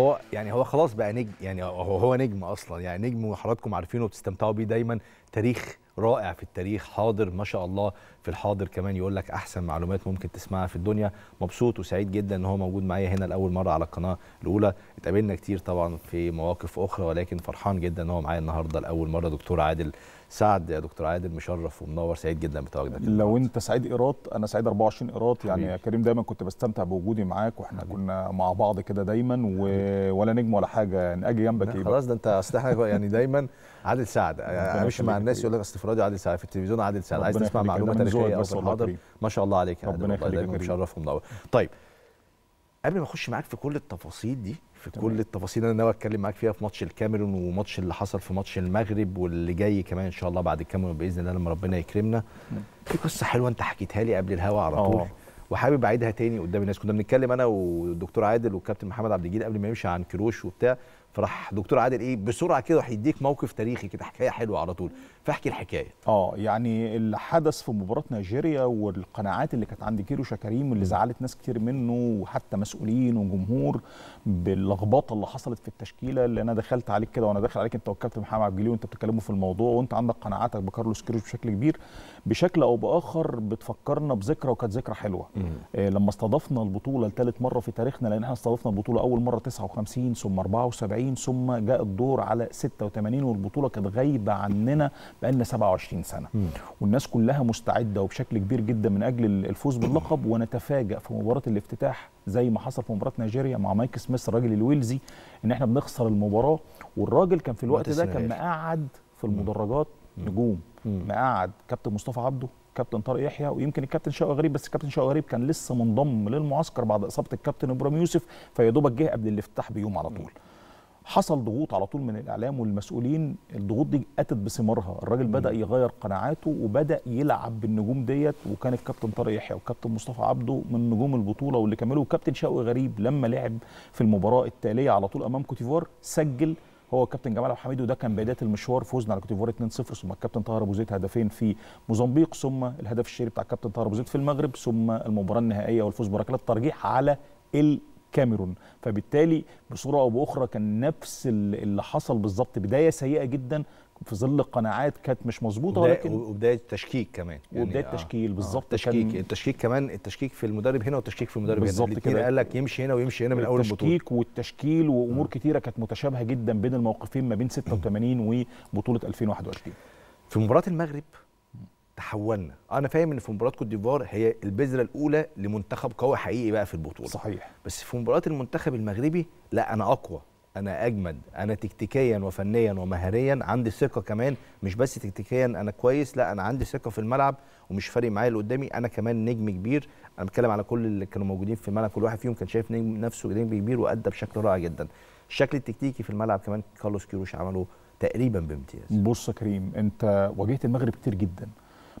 هو يعني هو خلاص بقى نجم يعني هو هو نجم اصلا يعني نجم وحضراتكم عارفينه وبتستمتعوا بيه دايما تاريخ رائع في التاريخ حاضر ما شاء الله في الحاضر كمان يقول لك احسن معلومات ممكن تسمعها في الدنيا مبسوط وسعيد جدا ان هو موجود معايا هنا لاول مره على القناه الاولى اتقابلنا كتير طبعا في مواقف اخرى ولكن فرحان جدا ان هو معايا النهارده لاول مره دكتور عادل سعد يا دكتور عادل مشرف ومنور سعيد جدا بتواجدك لو انت سعيد ايراد انا سعيد 24 ايراد يعني يا كريم دايما كنت بستمتع بوجودي معاك واحنا حبيب. كنا مع بعض كده دايما و... ولا نجم ولا حاجه يعني اجي جنبك ايه خلاص ده انت اصل احنا يعني دايما عادل سعد يعني مش مع الناس يقول لك اصل في عادل سعد في التلفزيون عادل سعد عايز تسمع معلومه تاريخيه او في ما شاء الله عليك ربنا يخليك مشرف ومنور طيب قبل ما اخش معاك في كل التفاصيل دي في تمام. كل التفاصيل انا ناوي اتكلم معاك فيها في ماتش الكاميرون وماتش اللي حصل في ماتش المغرب واللي جاي كمان ان شاء الله بعد الكاميرون باذن الله لما ربنا يكرمنا نعم. في قصه حلوه انت حكيتها لي قبل الهوا على طول أوه. وحابب اعيدها تاني قدام الناس كنا بنتكلم انا والدكتور عادل والكابتن محمد عبد الجليل قبل ما يمشي عن كروش وبتاع فراح دكتور عادل ايه بسرعه كده هيديك موقف تاريخي كده حكايه حلوه على طول فاحكي الحكايه اه يعني اللي حدث في مباراه نيجيريا والقناعات اللي كانت عند كيرو شاكريم اللي زعلت ناس كتير منه وحتى مسؤولين وجمهور باللخبطه اللي حصلت في التشكيله اللي انا دخلت عليك كده وانا داخل عليك انت والكابتن محمد عبد الجليل وانت بتتكلموا في الموضوع وانت عندك قناعاتك بكارلوس كيروش بشكل كبير بشكل او باخر بتفكرنا بذكرى وكانت ذكرى حلوه إيه لما استضفنا البطوله لثالث مره في تاريخنا لان احنا استضفنا البطوله اول مره 59 ثم 74 74 ثم جاء الدور على 86 والبطوله كانت غايبه عننا بقالنا 27 سنه م. والناس كلها مستعده وبشكل كبير جدا من اجل الفوز باللقب ونتفاجئ في مباراه الافتتاح زي ما حصل في مباراه نيجيريا مع مايك سميث الراجل الويلزي ان احنا بنخسر المباراه والراجل كان في الوقت ده كان مقعد في المدرجات نجوم مقعد كابتن مصطفى عبده كابتن طارق يحيى ويمكن الكابتن شوقي غريب بس الكابتن شوقي غريب كان لسه منضم للمعسكر بعد اصابه الكابتن ابراهيم يوسف فيا دوبك جه قبل الافتتاح بيوم على طول حصل ضغوط على طول من الاعلام والمسؤولين الضغوط دي اتت بثمارها الراجل بدا يغير قناعاته وبدا يلعب بالنجوم ديت وكان الكابتن طارق يحيى والكابتن مصطفى عبده من نجوم البطوله واللي كملوا والكابتن شوقي غريب لما لعب في المباراه التاليه على طول امام كوتيفوار سجل هو كابتن جمال عبد الحميد وده كان بدايه المشوار فوزنا على كوتيفوار 2-0 ثم الكابتن طاهر ابو زيد هدفين في موزمبيق ثم الهدف الشهير بتاع الكابتن طاهر ابو زيد في المغرب ثم المباراه النهائيه والفوز بركلات ترجيح على كاميرون فبالتالي بصوره او باخرى كان نفس اللي حصل بالظبط بدايه سيئه جدا في ظل قناعات كانت مش مظبوطه ولكن وبدايه تشكيك كمان يعني وبدايه آه تشكيل بالظبط آه تشكيك كان التشكيك كمان التشكيك في المدرب هنا والتشكيك في المدرب هنا بالظبط كده قال لك يمشي هنا ويمشي هنا من اول البطوله التشكيك والتشكيل وامور آه. كتيره كانت متشابهه جدا بين الموقفين ما بين 86 وبطوله 2021 في مباراه المغرب تحولنا انا فاهم ان في مباراه كوت ديفوار هي البذره الاولى لمنتخب قوي حقيقي بقى في البطوله صحيح بس في مباراه المنتخب المغربي لا انا اقوى انا اجمد انا تكتيكيا وفنيا ومهاريا عندي ثقه كمان مش بس تكتيكيا انا كويس لا انا عندي ثقه في الملعب ومش فارق معايا اللي قدامي انا كمان نجم كبير انا بتكلم على كل اللي كانوا موجودين في الملعب كل واحد فيهم كان شايف نجم نفسه نجم كبير وادى بشكل رائع جدا الشكل التكتيكي في الملعب كمان كارلوس كيروش عمله تقريبا بامتياز بص يا كريم انت واجهت المغرب كتير جدا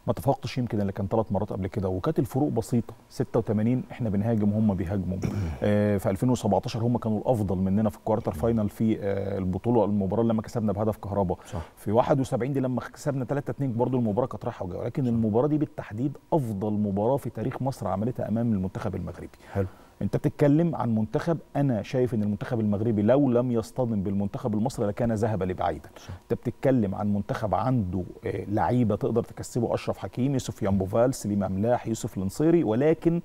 ما تفوقتش يمكن الا كان ثلاث مرات قبل كده وكانت الفروق بسيطه 86 احنا بنهاجم هم بيهاجموا آه في 2017 هم كانوا الافضل مننا في الكوارتر فاينل في آه البطوله المباراه لما كسبنا بهدف كهربا في 71 دي لما كسبنا 3 2 برضه المباراه كانت رايحه وجايه ولكن المباراه دي بالتحديد افضل مباراه في تاريخ مصر عملتها امام المنتخب المغربي حلو انت بتتكلم عن منتخب انا شايف ان المنتخب المغربي لو لم يصطدم بالمنتخب المصري لكان ذهب لبعيدا انت بتتكلم عن منتخب عنده آه، لعيبه تقدر تكسبه اشرف حكيمي سفيان بوفال سليم املاح يوسف النصيري ولكن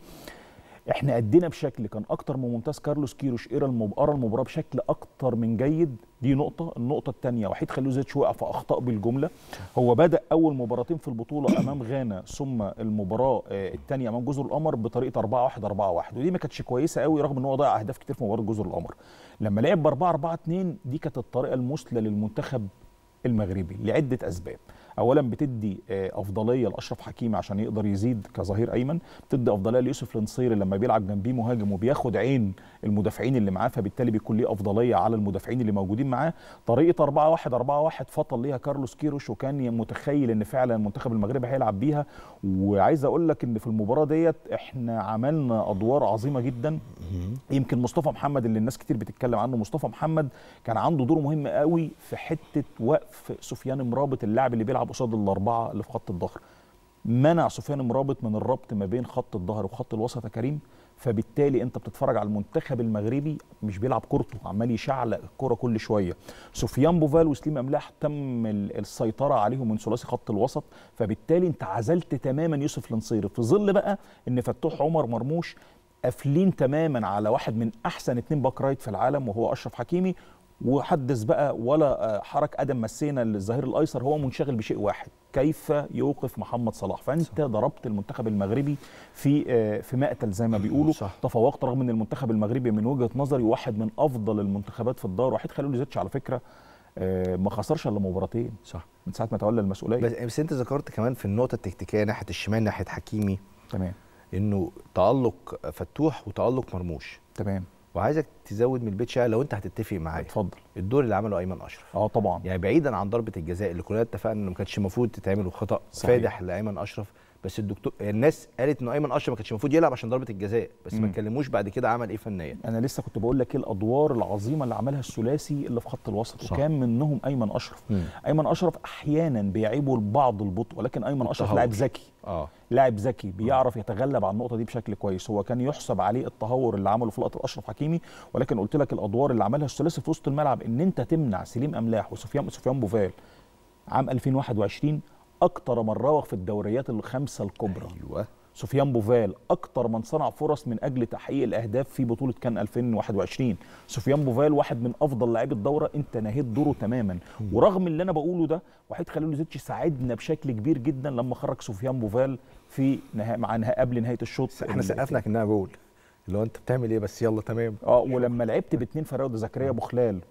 احنا ادينا بشكل كان اكتر من ممتاز كارلوس كيروش قرا المباراه بشكل اكتر من جيد دي نقطه النقطه الثانيه وحيد خلوزيتش وقع في اخطاء بالجمله هو بدا اول مباراتين في البطوله امام غانا ثم المباراه آه، الثانيه امام جزر القمر بطريقه 4 1 4 1 ودي ما كانتش كويسه قوي رغم ان هو ضيع اهداف كتير في مباراه جزر القمر لما لعب ب 4 4 2 دي كانت الطريقه المثلى للمنتخب المغربي لعده اسباب اولا بتدي آه، افضليه لاشرف حكيمي عشان يقدر يزيد كظهير ايمن بتدي افضليه ليوسف النصيري لما بيلعب جنبيه مهاجم وبياخد عين المدافعين اللي معاه فبالتالي بيكون ليه افضليه على المدافعين اللي موجودين معاه طريقه 4 1 4 1 فطن ليها كارلوس كيروش وكان متخيل ان فعلا منتخب المغرب هيلعب بيها وعايز اقول لك ان في المباراه ديت احنا عملنا ادوار عظيمه جدا يمكن مصطفى محمد اللي الناس كتير بتتكلم عنه مصطفى محمد كان عنده دور مهم قوي في حته وقف سفيان مرابط اللاعب اللي بيلعب بيلعب قصاد الاربعه اللي في خط الظهر منع سفيان مرابط من الربط ما بين خط الظهر وخط الوسط يا كريم فبالتالي انت بتتفرج على المنتخب المغربي مش بيلعب كورته عمال يشعلق الكره كل شويه سفيان بوفال وسليم املاح تم السيطره عليهم من ثلاثي خط الوسط فبالتالي انت عزلت تماما يوسف النصيري في ظل بقى ان فتوح عمر مرموش قافلين تماما على واحد من احسن اتنين باك رايت في العالم وهو اشرف حكيمي وحدث بقى ولا آه، حرك ادم مسينا للظهير الايسر هو منشغل بشيء واحد كيف يوقف محمد صلاح فانت صح. ضربت المنتخب المغربي في آه، في مقتل زي ما بيقولوا صح. تفوقت رغم ان المنتخب المغربي من وجهه نظري واحد من افضل المنتخبات في الدار وحيد خليل زيتش على فكره آه، ما خسرش الا مباراتين صح من ساعه ما تولى المسؤوليه بس, بس انت ذكرت كمان في النقطه التكتيكيه ناحيه الشمال ناحيه حكيمي تمام انه تالق فتوح وتالق مرموش تمام وعايزك تزود من البيت شقه لو انت هتتفق معايا اتفضل الدور اللي عمله ايمن اشرف اه طبعا يعني بعيدا عن ضربه الجزاء اللي كلنا اتفقنا انه ما كانش المفروض تتعمل وخطا فادح لايمن اشرف بس الدكتور الناس قالت انه ايمن اشرف ما كانش المفروض يلعب عشان ضربه الجزاء بس ما اتكلموش بعد كده عمل ايه فنيا انا لسه كنت بقول لك ايه الادوار العظيمه اللي عملها الثلاثي اللي في خط الوسط صح. وكان منهم ايمن اشرف مم. ايمن اشرف احيانا بيعيبه البعض البطء ولكن ايمن اشرف لاعب ذكي اه لاعب ذكي بيعرف يتغلب على النقطه دي بشكل كويس هو كان يحسب عليه التهور اللي عمله في لقطه اشرف حكيمي ولكن قلت لك الادوار اللي عملها الثلاثي في وسط الملعب ان انت تمنع سليم املاح وسفيان سفيان بوفال عام 2021 اكتر من راوغ في الدوريات الخمسه الكبرى ايوه سفيان بوفال اكتر من صنع فرص من اجل تحقيق الاهداف في بطوله كان 2021 سفيان بوفال واحد من افضل لاعبي الدوره انت نهيت دوره تماما ورغم اللي انا بقوله ده وحيد خليل زيتش ساعدنا بشكل كبير جدا لما خرج سفيان بوفال في نها... مع نها... قبل نهايه الشوط احنا سقفنا كانها بقول اللي هو انت بتعمل ايه بس يلا تمام اه ولما لعبت باثنين فراوده زكريا ابو خلال آه،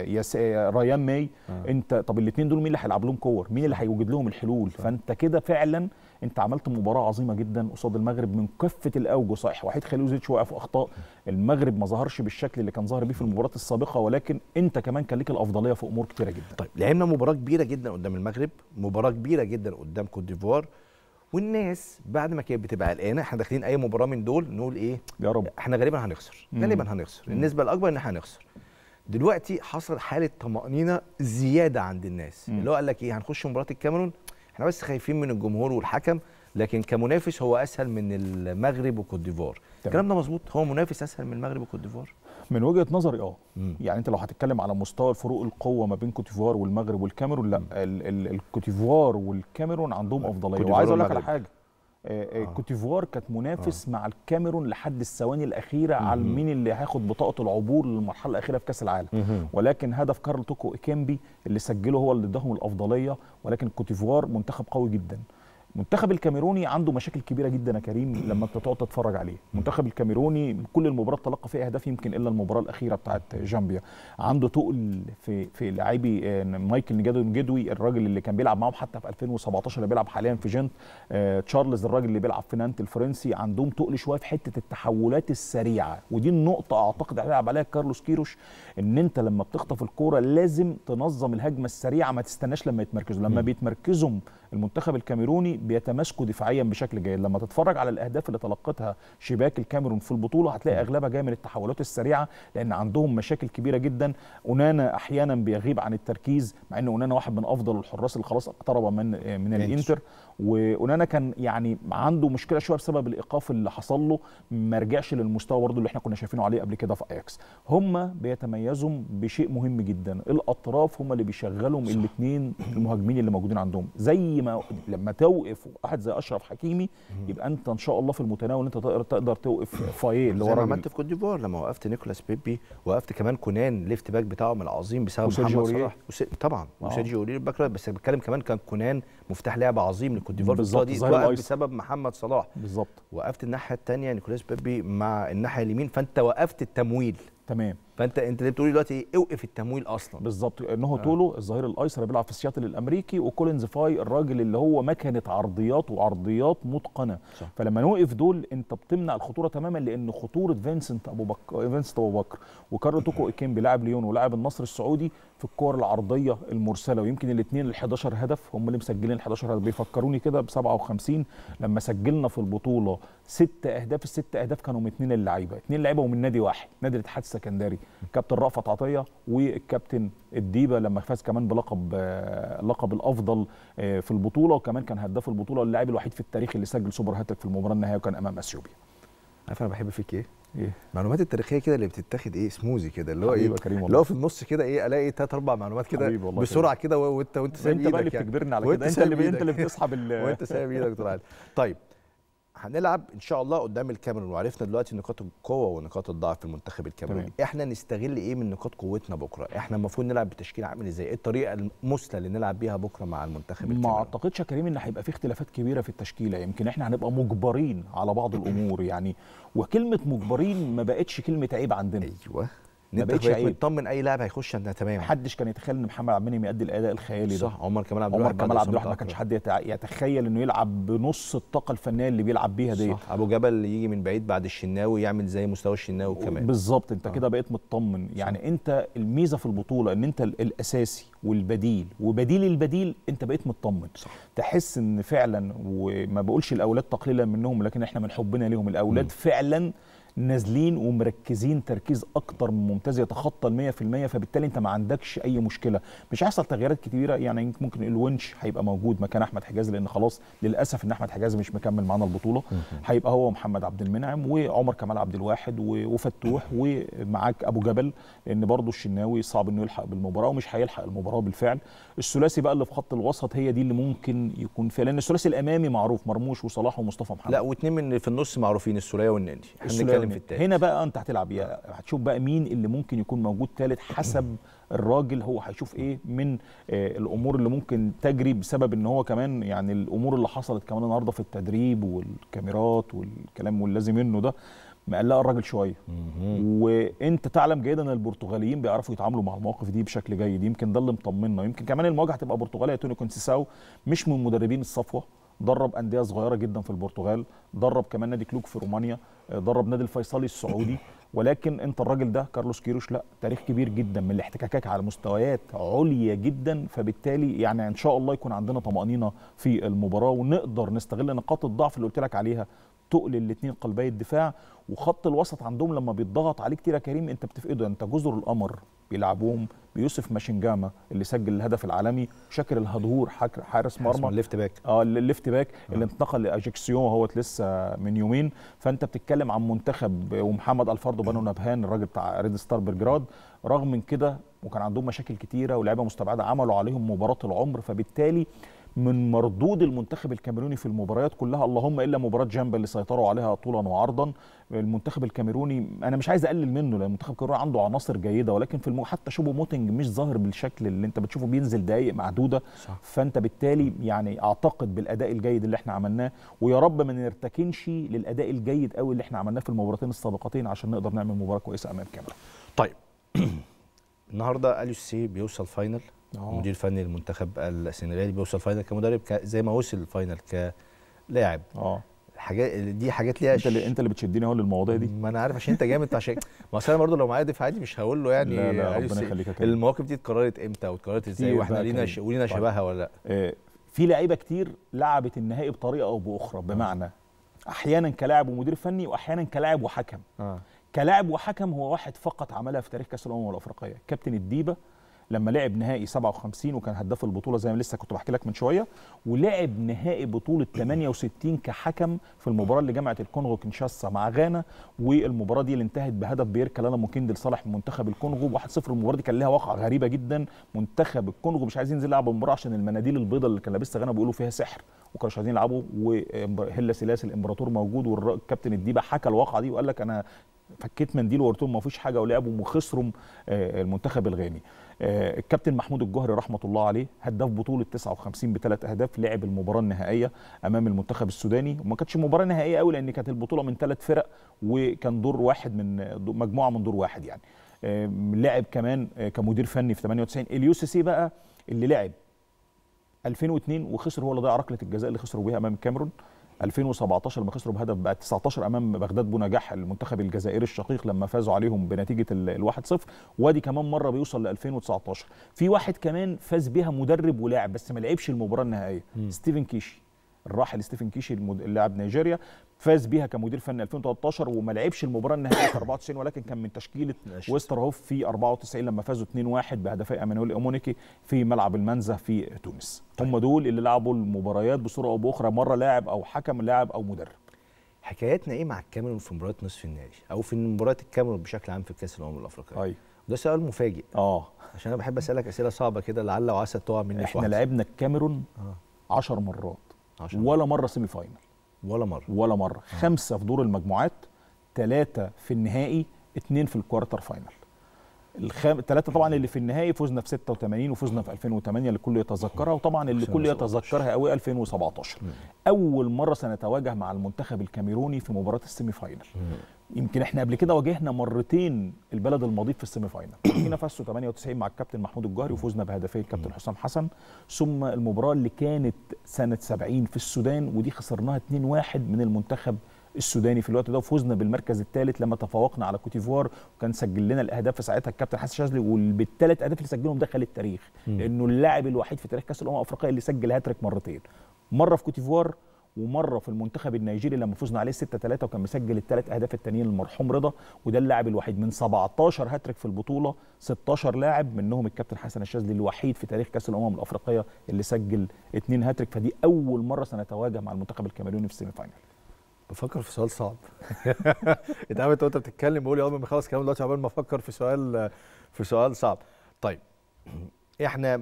آه، آه، ريان ماي آه. انت طب الاثنين دول مين اللي هيلعب لهم كور مين اللي هيوجد لهم الحلول صح. فانت كده فعلا انت عملت مباراه عظيمه جدا قصاد المغرب من كافه الاوجه صحيح وحيد خليلوزيتش وقع في اخطاء المغرب ما ظهرش بالشكل اللي كان ظاهر بيه في المباراه السابقه ولكن انت كمان كان ليك الافضليه في امور كتيره جدا طيب لعبنا مباراه كبيره جدا قدام المغرب مباراه كبيره جدا قدام كوت ديفوار والناس بعد ما كانت بتبقى قلقانه احنا داخلين اي مباراه من دول نقول ايه يا رب احنا غالبا هنخسر غالبا هنخسر النسبه الاكبر ان احنا هنخسر دلوقتي حصل حاله طمانينه زياده عند الناس مم. اللي هو قال لك ايه هنخش مباراه الكاميرون احنا بس خايفين من الجمهور والحكم لكن كمنافس هو اسهل من المغرب وكوت ديفوار الكلام ده مظبوط هو منافس اسهل من المغرب وكوت ديفوار من وجهه نظري اه يعني انت لو هتتكلم على مستوى الفروق القوه ما بين كوت ديفوار والمغرب والكاميرون لا الكوت ديفوار والكاميرون عندهم افضليه وعايز اقول لك على حاجه آه،, آه،, آه. كوت ديفوار كانت منافس آه. مع الكاميرون لحد الثواني الاخيره مم. على مين اللي هياخد بطاقه العبور للمرحله الاخيره في كاس العالم مم. ولكن هدف كارل توكو ايكيمبي اللي سجله هو اللي اداهم الافضليه ولكن كوت ديفوار منتخب قوي جدا منتخب الكاميروني عنده مشاكل كبيره جدا يا كريم لما انت تقعد تتفرج عليه المنتخب الكاميروني كل المباراه تلقى فيها اهداف يمكن الا المباراه الاخيره بتاعه جامبيا عنده تقل في في لاعبي آه، مايكل نجدوي الراجل اللي كان بيلعب معاهم حتى في 2017 اللي بيلعب حاليا في جنت آه، تشارلز الراجل اللي بيلعب في نانت الفرنسي عندهم تقل شويه في حته التحولات السريعه ودي النقطه اعتقد هيلعب عليها كارلوس كيروش ان انت لما بتخطف الكوره لازم تنظم الهجمه السريعه ما تستناش لما يتمركزوا لما بيتمركزوا المنتخب الكاميروني بيتماسكوا دفاعيا بشكل جيد لما تتفرج على الاهداف اللي تلقتها شباك الكاميرون في البطوله هتلاقي اغلبها جايه من التحولات السريعه لان عندهم مشاكل كبيره جدا اونانا احيانا بيغيب عن التركيز مع ان اونانا واحد من افضل الحراس اللي خلاص اقترب من من الانتر وأونانا كان يعني عنده مشكله شويه بسبب الايقاف اللي حصل له ما رجعش للمستوى برضه اللي احنا كنا شايفينه عليه قبل كده في اياكس هم بيتميزوا بشيء مهم جدا الاطراف هم اللي بيشغلهم الاثنين المهاجمين اللي موجودين عندهم زي ما لما توقف واحد زي اشرف حكيمي يبقى انت ان شاء الله في المتناول انت تقدر توقف فايه اللي هو عملت في كوت ديفوار لما وقفت نيكولاس بيبي وقفت كمان كونان ليفت باك بتاعهم العظيم بسبب محمد صلاح وس... طبعا آه. وسيرجيو اوريلي باك بس بتكلم كمان كان كونان مفتاح لعب عظيم كوت ديفوار دي وقف بسبب محمد صلاح بالظبط وقفت الناحيه الثانيه نيكولاس بيبي مع الناحيه اليمين فانت وقفت التمويل تمام فانت انت بتقول دلوقتي اوقف التمويل اصلا بالظبط انه هو آه. طوله الظهير الايسر بيلعب في سياتل الامريكي وكولينز فاي الراجل اللي هو مكنه عرضيات وعرضيات متقنه صح. فلما نوقف دول انت بتمنع الخطوره تماما لان خطوره فينسنت ابو بكر فينسنت ابو بكر وكارلو توكو ايكيمبي لاعب ليون ولاعب النصر السعودي في الكور العرضيه المرسله ويمكن الاثنين ال 11 هدف هم اللي مسجلين ال 11 هدف بيفكروني كده ب 57 لما سجلنا في البطوله ست اهداف الست اهداف كانوا من اثنين اللعيبه اثنين لعيبه ومن نادي واحد نادي الاتحاد السكندري كابتن رأفت عطيه والكابتن الديبه لما فاز كمان بلقب لقب الافضل آه، في البطوله وكمان كان هداف البطوله واللاعب الوحيد في التاريخ اللي سجل سوبر هاتريك في المباراه النهائيه وكان امام اثيوبيا عارف انا بحب فيك ايه؟ ايه المعلومات التاريخيه كده اللي بتتاخد ايه سموزي كده اللي هو ايه كريم اللي هو في النص كده ايه الاقي ثلاث اربع معلومات كده بسرعه كده وانت وانت سايب ايدك انت بقى اللي يعني. بتجبرني على كده انت اللي انت اللي بتسحب وانت سايب ايدك طول طيب هنلعب ان شاء الله قدام الكاميرون وعرفنا دلوقتي نقاط القوه ونقاط الضعف في المنتخب الكاميروني احنا نستغل ايه من نقاط قوتنا بكره احنا المفروض نلعب بتشكيل عامل ازاي ايه الطريقه المثلى اللي نلعب بيها بكره مع المنتخب الكاميروني ما اعتقدش يا كريم ان هيبقى في اختلافات كبيره في التشكيله يمكن احنا هنبقى مجبرين على بعض الامور يعني وكلمه مجبرين ما بقتش كلمه عيب عندنا ايوه ان انت بقتش مطمن اي لاعب هيخش انت تمام محدش كان يتخيل ان محمد عبد المنعم يؤدي الاداء الخيالي ده صح عمر كمال عبد الواحد عمر كمال عبد الواحد ما كانش حد يتخيل انه يلعب بنص الطاقه الفنيه اللي بيلعب بيها ديت صح ابو جبل يجي من بعيد بعد الشناوي يعمل زي مستوى الشناوي كمان بالظبط انت آه. كده بقيت مطمن يعني صح. انت الميزه في البطوله ان انت الاساسي والبديل وبديل البديل انت بقيت مطمن صح. تحس ان فعلا وما بقولش الاولاد تقليلا منهم لكن احنا من حبنا ليهم الاولاد م. فعلا نازلين ومركزين تركيز اكتر من ممتاز يتخطى ال 100% فبالتالي انت ما عندكش اي مشكله مش هيحصل تغييرات كتيره يعني ممكن الونش هيبقى موجود مكان احمد حجاز لان خلاص للاسف ان احمد حجاز مش مكمل معانا البطوله هيبقى هو محمد عبد المنعم وعمر كمال عبد الواحد وفتوح ومعاك ابو جبل لان برضه الشناوي صعب انه يلحق بالمباراه ومش هيلحق المباراه بالفعل الثلاثي بقى اللي في خط الوسط هي دي اللي ممكن يكون فيها لان الثلاثي الامامي معروف مرموش وصلاح ومصطفى محمد لا واثنين من في النص معروفين السوليه والنادي احنا هتتكلم في التالت هنا بقى انت هتلعب يا هتشوف بقى مين اللي ممكن يكون موجود ثالث حسب الراجل هو هيشوف ايه من آه، الامور اللي ممكن تجري بسبب ان هو كمان يعني الامور اللي حصلت كمان النهارده في التدريب والكاميرات والكلام واللازم منه ده مقلقه الراجل شويه وانت تعلم جيدا ان البرتغاليين بيعرفوا يتعاملوا مع المواقف دي بشكل جيد يمكن ده اللي مطمنا يمكن كمان المواجهه هتبقى برتغاليه توني كونسيساو مش من مدربين الصفوه درب انديه صغيره جدا في البرتغال درب كمان نادي كلوك في رومانيا آه، درب نادي الفيصلي السعودي ولكن انت الراجل ده كارلوس كيروش لا تاريخ كبير جدا من الاحتكاكات على مستويات عليا جدا فبالتالي يعني ان شاء الله يكون عندنا طمانينه في المباراه ونقدر نستغل نقاط الضعف اللي قلت لك عليها تقل الاثنين قلبي الدفاع وخط الوسط عندهم لما بيتضغط عليه كتير يا كريم انت بتفقده انت جزر القمر بيلعبوهم بيوسف ماشنجاما اللي سجل الهدف العالمي شاكر الهدهور حارس مرمى الليفت باك اه الليفت باك آه. اللي انتقل لاجيكسيون اهوت لسه من يومين فانت بتتكلم عن منتخب ومحمد الفاردو بانو نبهان الراجل بتاع ريد ستار بلجراد رغم من كده وكان عندهم مشاكل كتيره ولاعيبه مستبعده عملوا عليهم مباراه العمر فبالتالي من مردود المنتخب الكاميروني في المباريات كلها اللهم الا مباراه جامبا اللي سيطروا عليها طولا وعرضا المنتخب الكاميروني انا مش عايز اقلل منه لان المنتخب الكاميروني عنده عناصر جيده ولكن في حتى شوبو موتنج مش ظاهر بالشكل اللي انت بتشوفه بينزل دقائق معدوده صح. فانت بالتالي يعني اعتقد بالاداء الجيد اللي احنا عملناه ويا رب ما نرتكنش للاداء الجيد قوي اللي احنا عملناه في المباراتين السابقتين عشان نقدر نعمل مباراه كويسه امام كاميرا طيب النهارده اليو سي بيوصل فاينل آه. مدير فني للمنتخب السنغالي بيوصل فاينل كمدرب زي ما وصل فاينل كلاعب اه حاجات دي حاجات ليها انت اللي انت اللي بتشدني اهو للمواضيع دي ما انا عارف عشان انت جامد عشان ما اصل انا برضه لو معايا دفاع عادي مش هقول له يعني لا لا ربنا يخليك يا المواقف دي اتكررت امتى واتكررت ازاي واحنا لينا ش... ولينا طيب. شبهها ولا لا آه، في لعيبه كتير لعبت النهائي بطريقه او باخرى بمعنى آه. احيانا كلاعب ومدير فني واحيانا كلاعب وحكم آه. كلاعب وحكم هو واحد فقط عملها في تاريخ كاس الامم الافريقيه كابتن الديبه لما لعب نهائي 57 وكان هداف البطوله زي ما لسه كنت بحكي لك من شويه ولعب نهائي بطوله 68 كحكم في المباراه اللي جمعت الكونغو كينشاسا مع غانا والمباراه دي اللي انتهت بهدف بيركا كلالا موكيند لصالح منتخب الكونغو 1-0 المباراه دي كان ليها واقعه غريبه جدا منتخب الكونغو مش عايزين ينزل يلعب المباراه عشان المناديل البيضاء اللي كان لابسها غانا بيقولوا فيها سحر وكانوا عايزين يلعبوا وهلا سلاس الامبراطور موجود والكابتن الديبا حكى الواقعه دي وقال لك انا فكيت منديل وقلت ما فيش حاجه ولعبوا آه، وخسروا المنتخب الغاني آه، الكابتن محمود الجهري رحمه الله عليه هداف بطوله 59 بثلاث اهداف لعب المباراه النهائيه امام المنتخب السوداني وما كانتش مباراه نهائيه قوي لان كانت البطوله من ثلاث فرق وكان دور واحد من مجموعه من دور واحد يعني آه، لعب كمان كمدير فني في 98 سي بقى اللي لعب 2002 وخسر هو اللي ضيع ركله الجزاء اللي خسروا بيها امام الكاميرون 2017 لما خسروا بهدف بقى 19 امام بغداد بونجاح المنتخب الجزائري الشقيق لما فازوا عليهم بنتيجه ال 1-0 وادي كمان مره بيوصل ل 2019 في واحد كمان فاز بيها مدرب ولاعب بس ما لعبش المباراه النهائيه ستيفن كيشي الراحل ستيفن كيشي اللاعب نيجيريا فاز بيها كمدير فني 2013 وما لعبش المباراه النهائيه في 94 ولكن كان من تشكيله ويستر هوف في 94 لما فازوا 2-1 بهدفي امانويل امونيكي في ملعب المنزه في تونس طيب. هم دول اللي لعبوا المباريات بصوره او باخرى مره لاعب او حكم لاعب او مدرب حكايتنا ايه مع الكاميرون في مباراه نصف النهائي او في مباريات الكاميرون بشكل عام في كاس الامم الافريقيه أيوة. ده سؤال مفاجئ اه عشان انا بحب اسالك اسئله صعبه كده لعل وعسى تقع مني احنا لعبنا الكاميرون 10 آه. مرات عشان. ولا مره سيمي فاينل ولا مره ولا مره آه. خمسه في دور المجموعات ثلاثه في النهائي اثنين في الكوارتر فاينل الخام... ثلاثة طبعا اللي في النهائي فزنا في 86 وفزنا في 2008 اللي كله يتذكرها وطبعا اللي كله يتذكرها قوي 2017 مم. أول مرة سنتواجه مع المنتخب الكاميروني في مباراة السيمي فاينل يمكن احنا قبل كده واجهنا مرتين البلد المضيف في السيمي فاينل فينا فاسو 98 مع الكابتن محمود الجهري وفوزنا بهدفين الكابتن حسام حسن ثم المباراه اللي كانت سنه 70 في السودان ودي خسرناها 2-1 من المنتخب السوداني في الوقت ده وفوزنا بالمركز الثالث لما تفوقنا على كوتيفوار وكان سجل لنا الاهداف في ساعتها الكابتن حسن شاذلي وبالثلاث اهداف اللي سجلهم دخل التاريخ لانه اللاعب الوحيد في تاريخ كاس الامم الافريقيه اللي سجل هاتريك مرتين مره في كوتيفوار ومره في المنتخب النيجيري لما فزنا عليه 6 3 وكان مسجل الثلاث اهداف التانيين للمرحوم رضا وده اللاعب الوحيد من 17 هاتريك في البطوله 16 لاعب منهم الكابتن حسن الشاذلي الوحيد في تاريخ كاس الامم الافريقيه اللي سجل اثنين هاتريك فدي اول مره سنتواجه مع المنتخب الكاميروني في السيمي فاينل بفكر في سؤال صعب انت عارف وانت بتتكلم بقول يا رب ما كلام دلوقتي عقبال ما افكر في سؤال في سؤال صعب طيب احنا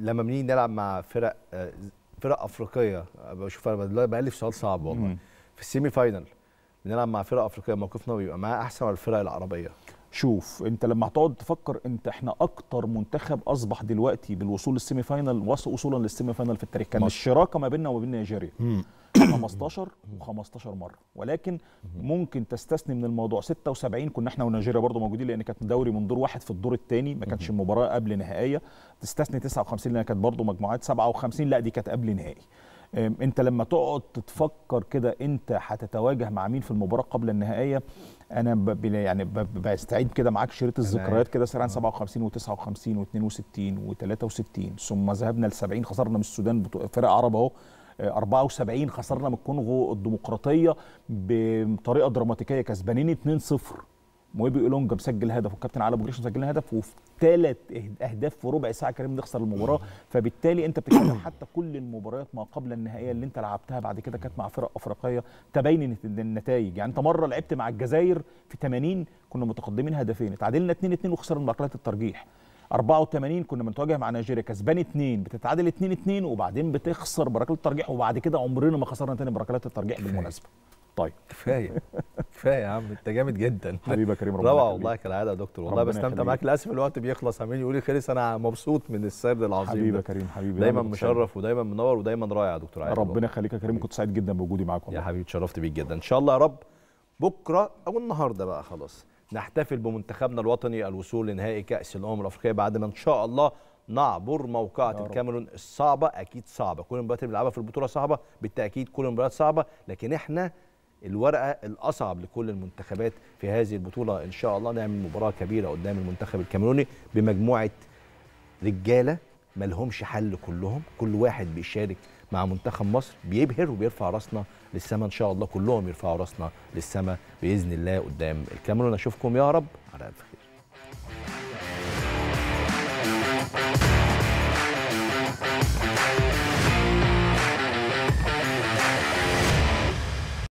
لما بنيجي نلعب مع فرق آه، فرق افريقيه بشوف انا دلوقتي في سؤال صعب والله في السيمي فاينل بنلعب مع فرق افريقيه موقفنا بيبقى معاها احسن من الفرق العربيه شوف انت لما هتقعد تفكر انت احنا اكتر منتخب اصبح دلوقتي بالوصول للسيمي فاينل وصولا للسيمي فاينل في التاريخ كان الشراكه ما بيننا وما بين نيجيريا 15 و15 مره ولكن ممكن تستثني من الموضوع 76 كنا احنا ونيجيريا برضه موجودين لان كانت دوري من دور واحد في الدور الثاني ما كانتش المباراه قبل نهائيه تستثني 59 لان كانت برضه مجموعات 57 لا دي كانت قبل نهائي انت لما تقعد تتفكر كده انت هتتواجه مع مين في المباراه قبل النهائيه انا ب... يعني ب... بستعيد كده معاك شريط الذكريات كده سريعا 57 و59 و62 و63 ثم ذهبنا ل 70 خسرنا من السودان فرق عرب اهو 74 خسرنا من الكونغو الديمقراطيه بطريقه دراماتيكيه كسبانين 2-0 مويبي اولونجا مسجل هدف والكابتن علي بوجريش مسجل هدف وفي ثلاث اهداف في ربع ساعه كريم نخسر المباراه فبالتالي انت بتتكلم حتى كل المباريات ما قبل النهائيه اللي انت لعبتها بعد كده كانت مع فرق افريقيه تبين النتائج يعني انت مره لعبت مع الجزائر في 80 كنا متقدمين هدفين اتعادلنا 2 2 وخسرنا ركلات الترجيح 84 كنا بنتواجه مع نيجيريا كسبان 2 بتتعادل 2 2 وبعدين بتخسر بركلات الترجيح وبعد كده عمرنا ما خسرنا تاني بركلات الترجيح بالمناسبه طيب كفايه كفايه يا عم انت جامد جدا حبيبي يا كريم ربنا روعه والله كالعاده يا دكتور والله بستمتع معاك للاسف الوقت بيخلص عمال يقول لي خلص انا مبسوط من السرد العظيم حبيبي يا كريم حبيبي دايما مشرف ودايما منور ودايما رائع يا دكتور عادل ربنا يخليك يا كريم كنت سعيد جدا بوجودي معاك والله يا حبيبي اتشرفت بيك جدا ان شاء الله يا رب بكره او النهارده بقى خلاص نحتفل بمنتخبنا الوطني الوصول لنهائي كأس الأمم الأفريقية بعد ما إن شاء الله نعبر موقعة الكاميرون الصعبة أكيد صعبة كل المباريات اللي بيلعبها في البطولة صعبة بالتأكيد كل المباريات صعبة لكن إحنا الورقة الأصعب لكل المنتخبات في هذه البطولة إن شاء الله نعمل مباراة كبيرة قدام المنتخب الكاميروني بمجموعة رجالة ملهمش حل كلهم كل واحد بيشارك مع منتخب مصر بيبهر وبيرفع راسنا للسما ان شاء الله كلهم يرفعوا راسنا للسما باذن الله قدام الكاميرون اشوفكم يا رب على الف خير